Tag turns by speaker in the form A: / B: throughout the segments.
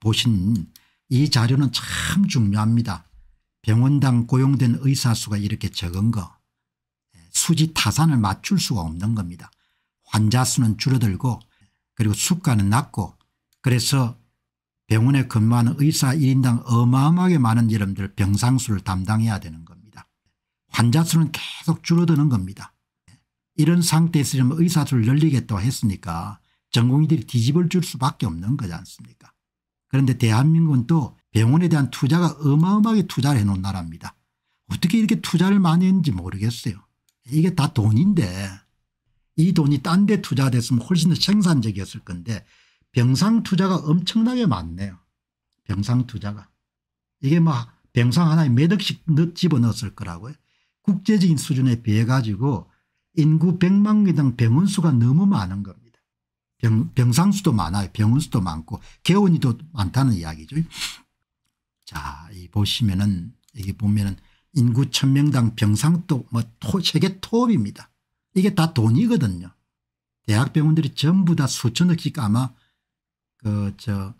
A: 보신 이 자료는 참 중요합니다. 병원당 고용된 의사 수가 이렇게 적은 거 예, 수지 타산을 맞출 수가 없는 겁니다. 환자 수는 줄어들고 그리고 수가는 낮고 그래서 병원에 근무하는 의사 1인당 어마어마하게 많은 여러분들 병상수를 담당해야 되는 겁니다. 환자 수는 계속 줄어드는 겁니다. 예, 이런 상태에서 의사 수를 늘리겠다고 했으니까 전공의들이 뒤집을 줄 수밖에 없는 거지 않습니까 그런데 대한민국은 또 병원에 대한 투자가 어마어마하게 투자를 해놓은 나라입니다. 어떻게 이렇게 투자를 많이 했는지 모르겠어요. 이게 다 돈인데 이 돈이 딴 데 투자됐으면 훨씬 더 생산적이었을 건데 병상 투자가 엄청나게 많네요. 병상 투자가. 이게 막 병상 하나에 몇 억씩 넣, 집어넣었을 거라고요. 국제적인 수준에 비해 가지고 인구 100만 개당 병원 수가 너무 많은 겁니다. 병, 병상수도 많아요. 병원수도 많고 개원이도 많다는 이야기죠. 자, 이 보시면은 여기 보면은 인구 천명당 병상도 뭐 토, 세계 톱입니다. 이게 다 돈이거든요. 대학병원들이 전부 다 수천억씩 아마 그 저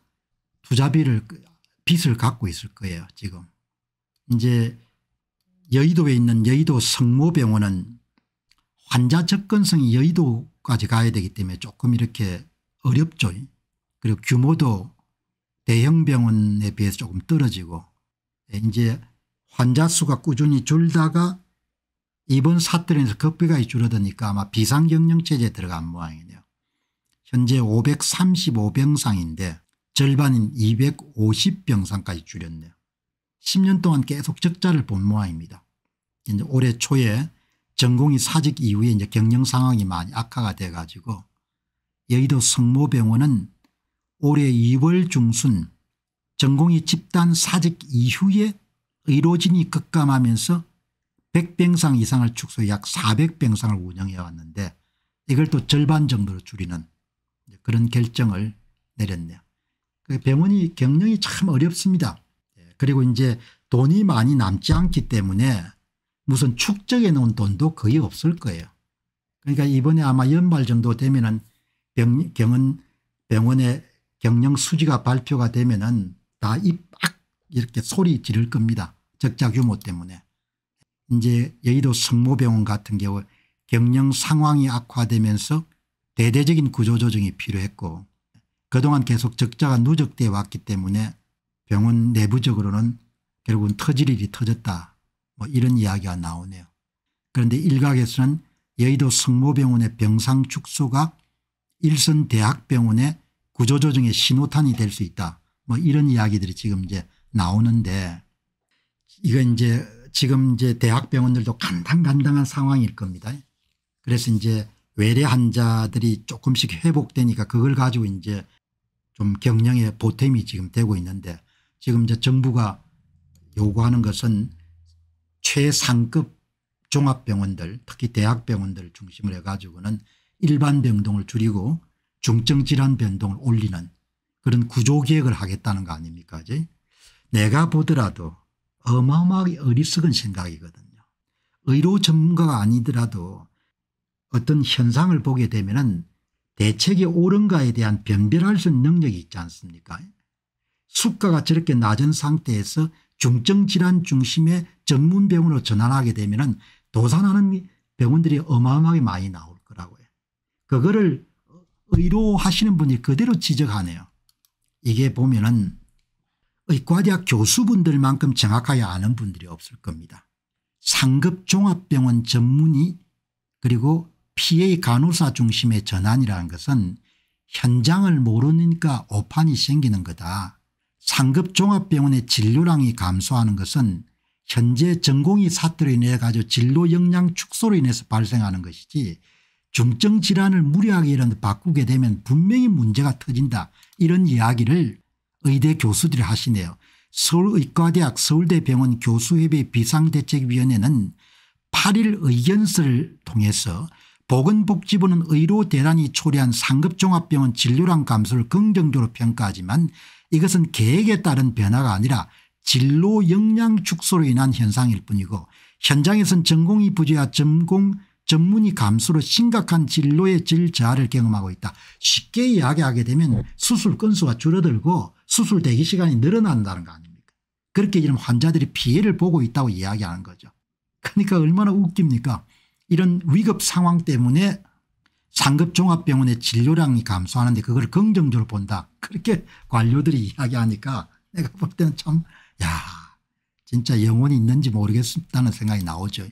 A: 투자비를 그 빚을 갖고 있을 거예요 지금. 이제 여의도에 있는 여의도 성모병원은 환자 접근성이 여의도까지 가야 되기 때문에 조금 이렇게 어렵죠. 그리고 규모도 대형 병원에 비해서 조금 떨어지고 이제 환자 수가 꾸준히 줄다가 이번 사태에서 급비가 줄어드니까 아마 비상경영체제에 들어간 모양이네요. 현재 535병상인데 절반인 250병상까지 줄였네요. 10년 동안 계속 적자를 본 모양입니다. 이제 올해 초에 전공이 사직 이후에 이제 경영 상황이 많이 악화가 돼 가지고 여의도 성모병원은 올해 2월 중순 전공이 집단 사직 이후에 의료진이 급감하면서 100병상 이상을 축소해 약 400병상을 운영해 왔는데 이걸 또 절반 정도로 줄이는 그런 결정을 내렸네요. 그 병원이 경영이 참 어렵습니다. 예, 그리고 이제 돈이 많이 남지 않기 때문에 무슨 축적해 놓은 돈도 거의 없을 거예요. 그러니까 이번에 아마 연말 정도 되면은 병, 경은 병원의 경영 수지가 발표가 되면은 다 입악 이렇게 소리 지를 겁니다. 적자 규모 때문에. 이제 여의도 성모병원 같은 경우 경영 상황이 악화되면서 대대적인 구조조정이 필요했고 그동안 계속 적자가 누적돼 왔기 때문에 병원 내부적으로는 결국은 터질 일이 터졌다 뭐 이런 이야기가 나오네요. 그런데 일각에서는 여의도 성모병원의 병상 축소가 일선 대학병원의 구조조정의 신호탄이 될 수 있다. 뭐 이런 이야기들이 지금 이제 나오는데 이건 이제 지금 이제 대학병원들도 간당간당한 상황일 겁니다. 그래서 이제 외래 환자들이 조금씩 회복되니까 그걸 가지고 이제 좀 경영의 보탬이 지금 되고 있는데 지금 이제 정부가 요구하는 것은 최상급 종합병원들 특히 대학병원들 중심을 해가지고는 일반 병동을 줄이고 중증질환 변동을 올리는 그런 구조개혁을 하겠다는 거 아닙니까 이제 내가 보더라도 어마어마하게 어리석은 생각이거든요. 의료 전문가가 아니더라도 어떤 현상을 보게 되면 대책이 옳은가에 대한 변별할 수 있는 능력이 있지 않습니까 예? 수가가 저렇게 낮은 상태에서 중증질환 중심의 전문 병원으로 전환하게 되면은 도산하는 병원들이 어마어마하게 많이 나올 거라고요. 그거를 의료하시는 분이 그대로 지적하네요. 이게 보면은 의과대학 교수분들만큼 정확하게 아는 분들이 없을 겁니다. 상급 종합병원 전문의 그리고 PA 간호사 중심의 전환이라는 것은 현장을 모르니까 오판이 생기는 거다. 상급 종합병원의 진료량이 감소하는 것은 현재 전공의 사태로 인해 가지고 진로 역량 축소로 인해서 발생하는 것이지 중증 질환을 무리하게 이런 바꾸게 되면 분명히 문제가 터진다 이런 이야기를 의대 교수들이 하시네요. 서울의과대학 서울대병원 교수협의 비상대책위원회는 8일 의견서를 통해서 보건복지부는 의료 대란이 초래한 상급종합병원 진료량 감소를 긍정적으로 평가하지만 이것은 계획에 따른 변화가 아니라 진로 역량 축소로 인한 현상일 뿐이고 현장에선 전공이 부재와 전공 전문의 감소로 심각한 진로의 질 저하를 경험하고 있다. 쉽게 이야기하게 되면 수술 건수가 줄어들고 수술 대기 시간이 늘어난다는 거 아닙니까 그렇게 이런 환자들이 피해를 보고 있다고 이야기하는 거죠. 그러니까 얼마나 웃깁니까 이런 위급 상황 때문에 상급 종합병원의 진료량이 감소하는데 그걸 긍정적으로 본다. 그렇게 관료들이 이야기하니까 내가 볼 때는 참야 진짜 영혼이 있는지 모르겠다는 생각이 나오죠.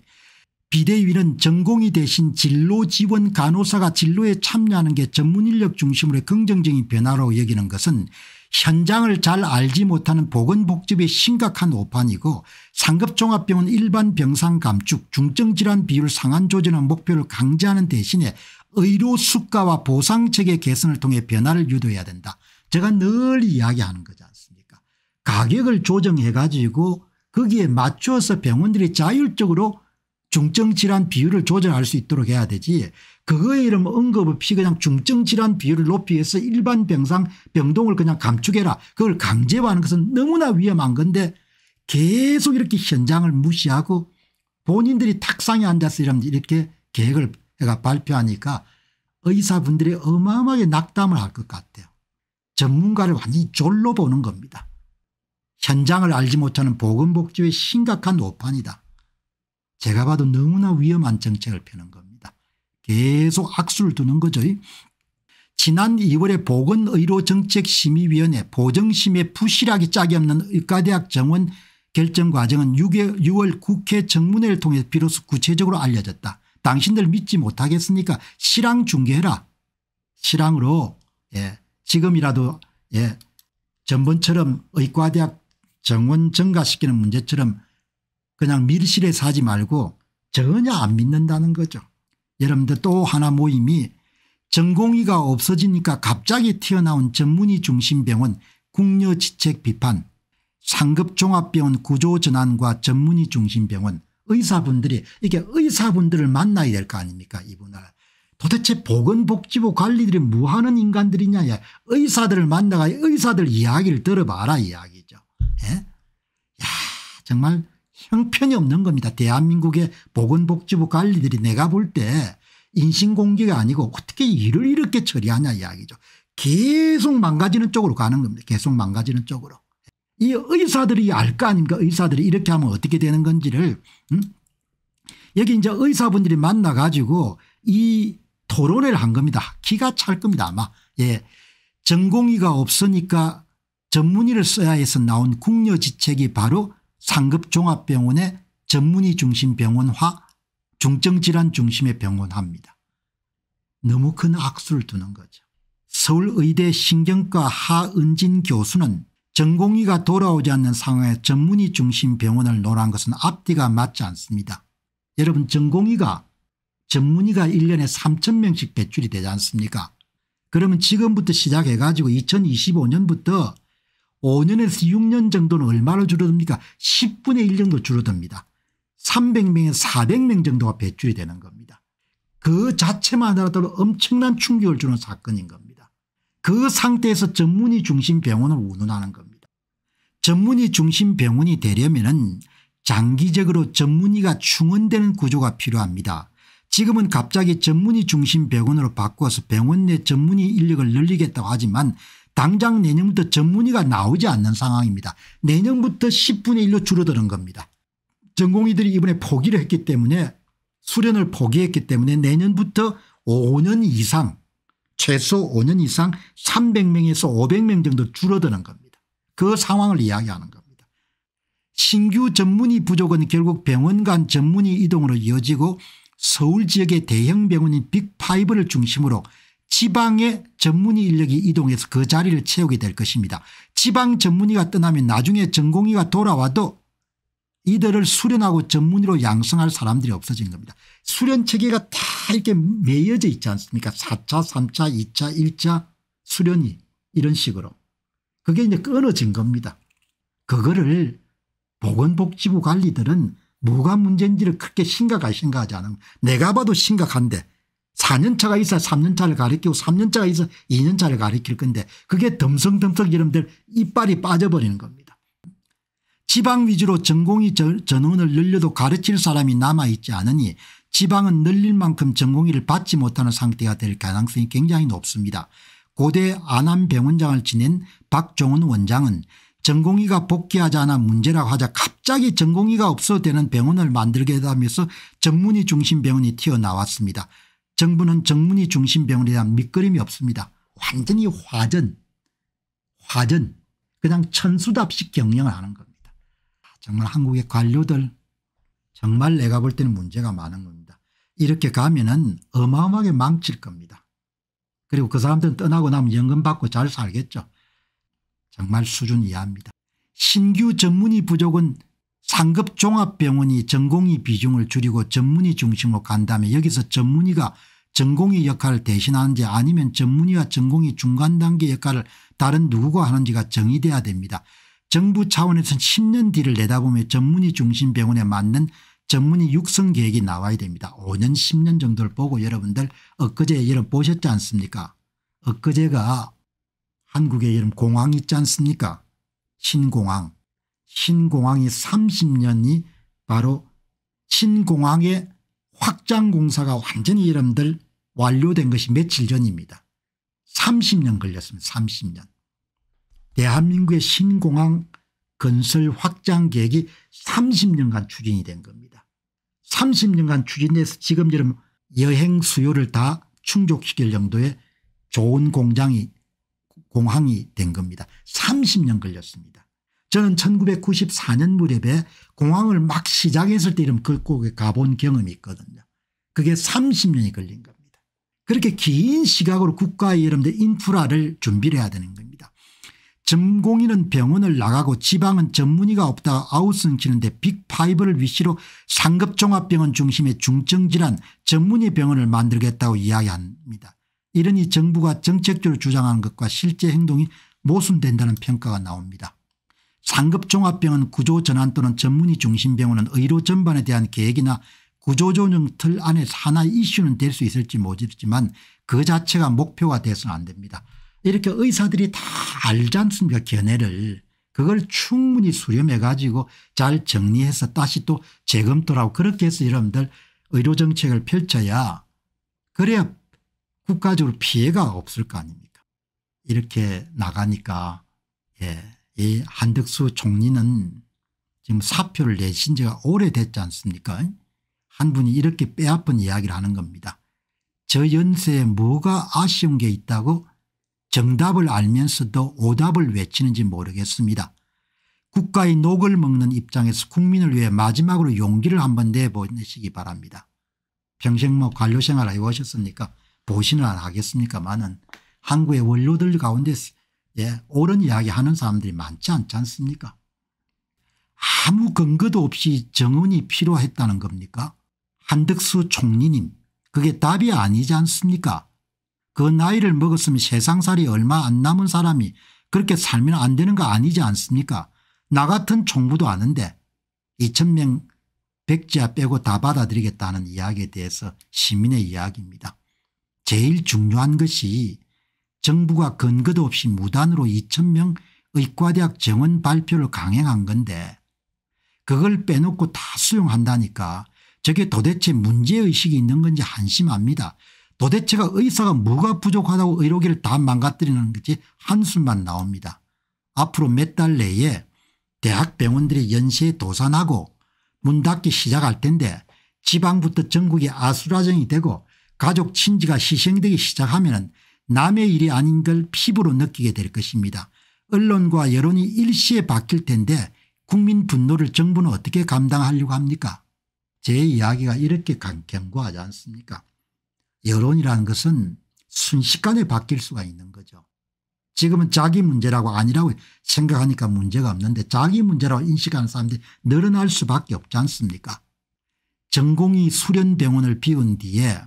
A: 비대위는 전공의 대신 진로 지원 간호사가 진로에 참여하는 게 전문 인력 중심으로 긍정적인 변화로 여기는 것은 현장을 잘 알지 못하는 보건복지부의 심각한 오판이고 상급종합병원 일반 병상 감축 중증질환 비율 상한 조절의 목표를 강제하는 대신에 의료 수가와 보상책의 개선을 통해 변화를 유도해야 된다. 제가 늘 이야기하는 거지 않습니까 가격을 조정해 가지고 거기에 맞춰서 병원들이 자율적으로 중증질환 비율을 조절할수 있도록 해야 되지 그거에 이면 언급 없이 그냥 중증질환 비율을 높이 해서 일반 병상 병동을 그냥 감축해라 그걸 강제화 하는 것은 너무나 위험한 건데 계속 이렇게 현장을 무시하고 본인들이 탁상에 앉아서 이렇게 이 계획을 내가 발표하니까 의사분들이 어마어마하게 낙담을 할 것 같아요. 전문가를 완전히 졸로 보는 겁니다. 현장을 알지 못하는 보건복지의 심각한 오판이다. 제가 봐도 너무나 위험한 정책을 펴는 겁니다. 계속 악수를 두는 거죠. 지난 2월에 보건의료정책심의위원회 보정심의 부실하기 짝이 없는 의과대학 정원 결정 과정은 6월 국회 정문회를 통해 비로소 구체적으로 알려졌다. 당신들 믿지 못하겠으니까 실황 중계해라. 실황으로 예, 지금이라도 예, 전번처럼 의과대학 정원 증가시키는 문제처럼 그냥 밀실에사지 말고 전혀 안 믿는다는 거죠. 여러분들 또 하나 모임이 전공의가 없어지니까 갑자기 튀어나온 전문의 중심 병원 국려지책 비판 상급종합병원 구조전환과 전문의 중심 병원 의사분들이 이게 의사분들을 만나야 될 거 아닙니까 이분을 도대체 보건복지부 관리들이 뭐하는 인간들이냐 의사들을 만나가 의사들 이야기를 들어봐라 이야기 예? 야 정말 형편이 없는 겁니다. 대한민국의 보건복지부 관리들이 내가 볼 때 인신공개가 아니고 어떻게 일을 이렇게 처리하냐 이야기죠. 계속 망가지는 쪽으로 가는 겁니다. 계속 망가지는 쪽으로. 이 의사들이 알 거 아닙니까 의사들이 이렇게 하면 어떻게 되는 건지를 음? 여기 이제 의사분들이 만나 가지고 이토론회를한 겁니다. 기가 찰 겁니다 아마. 예. 전공의가 없으니까 전문의를 써야 해서 나온 국료지책이 바로 상급종합병원의 전문의 중심 병원화 중증질환 중심의 병원화입니다. 너무 큰 악수를 두는 거죠. 서울의대 신경과 하은진 교수는 전공의가 돌아오지 않는 상황에 전문의 중심 병원을 논한 것은 앞뒤가 맞지 않습니다. 여러분 전공의가 전문의가 1년에 3천 명씩 배출이 되지 않습니까 그러면 지금부터 시작해가지고 2025년부터 5년에서 6년 정도는 얼마나 줄어듭니까 10분의 1 정도 줄어듭니다. 300명에서 400명 정도가 배출이 되는 겁니다. 그 자체만 하더라도 엄청난 충격을 주는 사건인 겁니다. 그 상태에서 전문의 중심 병원을 운운하는 겁니다. 전문의 중심 병원이 되려면 장기적으로 전문의가 충원되는 구조가 필요합니다. 지금은 갑자기 전문의 중심 병원으로 바꿔서 병원 내 전문의 인력을 늘리겠다고 하지만 당장 내년부터 전문의가 나오지 않는 상황입니다. 내년부터 10분의 1로 줄어드는 겁니다. 전공의들이 이번에 포기를 했기 때문에 수련을 포기했기 때문에 내년부터 5년 이상 최소 5년 이상 300명에서 500명 정도 줄어드는 겁니다. 그 상황을 이야기하는 겁니다. 신규 전문의 부족은 결국 병원 간 전문의 이동으로 이어지고 서울 지역의 대형 병원인 빅파이브를 중심으로 지방의 전문의 인력이 이동해서 그 자리를 채우게 될 것입니다. 지방 전문의가 떠나면 나중에 전공의가 돌아와도 이들을 수련하고 전문의로 양성할 사람들이 없어진 겁니다. 수련 체계가 다 이렇게 매여져 있지 않습니까 4차 3차 2차 1차 수련이 이런 식으로 그게 이제 끊어진 겁니다. 그거를 보건복지부 관리들은 뭐가 문제인지를 그렇게 심각하게 생각하지 않은 내가 봐도 심각한데 4년차가 있어 3년차를 가리키고 3년차가 있어 2년차를 가리킬 건데 그게 덤성덤성 이러분들 이빨이 빠져버리는 겁니다. 지방 위주로 전공의 전원을 늘려도 가르칠 사람이 남아있지 않으니 지방은 늘릴 만큼 전공의를 받지 못하는 상태가 될 가능성이 굉장히 높습니다. 고대 안암병원장을 지낸 박종훈 원장은 전공의가 복귀하지 않아 문제라고 하자 갑자기 전공의가 없어 되는 병원을 만들게 되면서 전문의 중심 병원이 튀어나왔습니다. 정부는 정문이 중심 병원에 대한 밑거림이 없습니다. 완전히 화전 화전 그냥 천수답식 경영을 하는 겁니다. 정말 한국의 관료들 정말 내가 볼 때는 문제가 많은 겁니다. 이렇게 가면 은 어마어마하게 망칠 겁니다. 그리고 그 사람들은 떠나고 나면 연금 받고 잘 살겠죠. 정말 수준 이하입니다. 신규 전문의 부족은 상급 종합병원이 전공의 비중을 줄이고 전문의 중심으로 간다면 여기서 전문의가 전공의 역할을 대신하는지 아니면 전문의와 전공의 중간 단계 역할을 다른 누구가 하는지가 정의돼야 됩니다. 정부 차원에서는 10년 뒤를 내다보며 전문의 중심 병원에 맞는 전문의 육성 계획이 나와야 됩니다. 5년 10년 정도를 보고 여러분들 엊그제 여러분 보셨지 않습니까 엊그제가 한국의 여름 공항 있지 않습니까 신공항 신공항이 30년이 바로 신공항의 확장공사가 완전히 이름들 완료된 것이 며칠 전입니다. 30년 걸렸습니다. 30년. 대한민국의 신공항 건설 확장 계획이 30년간 추진이 된 겁니다. 30년간 추진돼서 지금처럼 여행 수요를 다 충족시킬 정도의 좋은 공장이 공항이 된 겁니다. 30년 걸렸습니다. 저는 1994년 무렵에 공항을 막 시작했을 때 이름 긁고 가본 경험이 있거든요. 그게 30년이 걸린 겁니다. 그렇게 긴 시각으로 국가의 여러분들 인프라를 준비를 해야 되는 겁니다. 전공인은 병원을 나가고 지방은 전문의가 없다 아웃은치는데 빅파이브를 위시로 상급종합병원 중심의 중증질환 전문의 병원을 만들겠다고 이야기합니다. 이러니 정부가 정책적으로 주장하는 것과 실제 행동이 모순된다는 평가가 나옵니다. 상급종합병원 구조전환 또는 전문의 중심병원은 의료 전반에 대한 계획이나 구조조정 틀 안에서 하나의 이슈는 될 수 있을지 모르지만 그 자체가 목표가 돼서는 안 됩니다. 이렇게 의사들이 다 알지 않습니까 견해를 그걸 충분히 수렴해 가지고 잘 정리해서 다시 또 재검토라고 그렇게 해서 여러분들 의료정책을 펼쳐야 그래야 국가적으로 피해가 없을 거 아닙니까 이렇게 나가니까 예. 이 한덕수 총리는 지금 사표를 내신 지가 오래됐지 않습니까 한 분이 이렇게 빼앗은 이야기를 하는 겁니다. 저 연세에 뭐가 아쉬운 게 있다고 정답을 알면서도 오답을 외치는지 모르겠습니다. 국가의 녹을 먹는 입장에서 국민을 위해 마지막으로 용기를 한번 내보시기 내 바랍니다. 평생 뭐 관료생활 해오셨습니까 보시는 안 하겠습니까만은 한국의 원로들 가운데 예, 옳은 이야기 하는 사람들이 많지 않지 않습니까? 아무 근거도 없이 정언이 필요했다는 겁니까? 한덕수 총리님 그게 답이 아니지 않습니까? 그 나이를 먹었으면 세상살이 얼마 안 남은 사람이 그렇게 살면 안 되는 거 아니지 않습니까? 나 같은 총부도 아는데 2천명 백지야 빼고 다 받아들이겠다는 이야기에 대해서 시민의 이야기입니다. 제일 중요한 것이 정부가 근거도 없이 무단으로 2천명 의과대학 정원 발표를 강행한 건데 그걸 빼놓고 다 수용한다니까 저게 도대체 문제의식이 있는 건지 한심합니다. 도대체가 의사가 뭐가 부족하다고 의료계를 다 망가뜨리는 거지 한숨만 나옵니다. 앞으로 몇 달 내에 대학병원들이 연시에 도산하고 문 닫기 시작할 텐데 지방부터 전국이 아수라정이 되고 가족 친지가 희생되기 시작하면 은 남의 일이 아닌걸 피부로 느끼게 될 것입니다. 언론과 여론이 일시에 바뀔 텐데 국민 분노를 정부는 어떻게 감당하려고 합니까 제 이야기가 이렇게 경고하지 않습니까 여론이라는 것은 순식간에 바뀔 수가 있는 거죠. 지금은 자기 문제라고 아니라고 생각하니까 문제가 없는데 자기 문제라고 인식하는 사람들이 늘어날 수밖에 없지 않습니까 전공이 수련병원을 비운 뒤에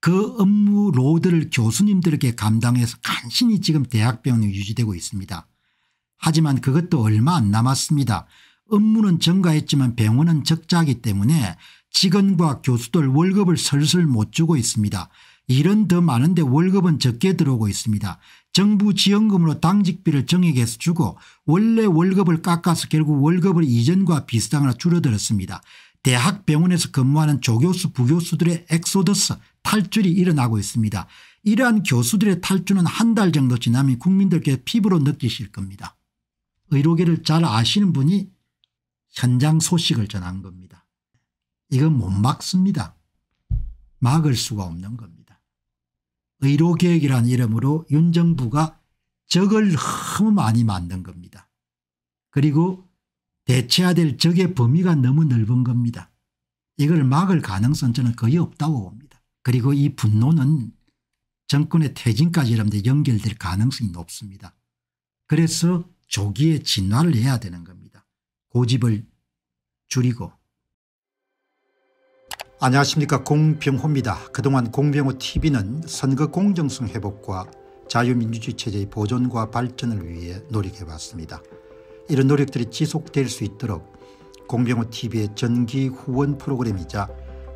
A: 그 업무 로드를 교수님들에게 감당해서 간신히 지금 대학병원이 유지되고 있습니다. 하지만 그것도 얼마 안 남았습니다. 업무는 증가했지만 병원은 적자기 때문에 직원과 교수들 월급을 슬슬 못 주고 있습니다. 일은 더 많은데 월급은 적게 들어오고 있습니다. 정부 지원금으로 당직비를 정액해서 주고 원래 월급을 깎아서 결국 월급을 이전과 비슷하거나 줄어들었습니다. 대학병원에서 근무하는 조교수 부교수들의 엑소더스 탈줄이 일어나고 있습니다. 이러한 교수들의 탈주는 한 달 정도 지나면 국민들께 피부로 느끼실 겁니다. 의료계를 잘 아시는 분이 현장 소식을 전한 겁니다. 이건 못 막습니다. 막을 수가 없는 겁니다. 의료계획이란 이름으로 윤 정부가 적을 너무 많이 만든 겁니다. 그리고 대체해야 될 적의 범위가 너무 넓은 겁니다. 이걸 막을 가능성 저는 거의 없다고 봅니다. 그리고 이 분노는 정권의 퇴진까지라면 연결될 가능성이 높습니다. 그래서 조기에 진화를 해야 되는 겁니다. 고집을 줄이고 안녕하십니까 공병호입니다. 그동안 공병호 tv는 선거 공정성 회복과 자유민주주의 체제의 보존과 발전을 위해 노력해왔습니다. 이런 노력들이 지속될 수 있도록 공병호 tv의 전기 후원 프로그램이자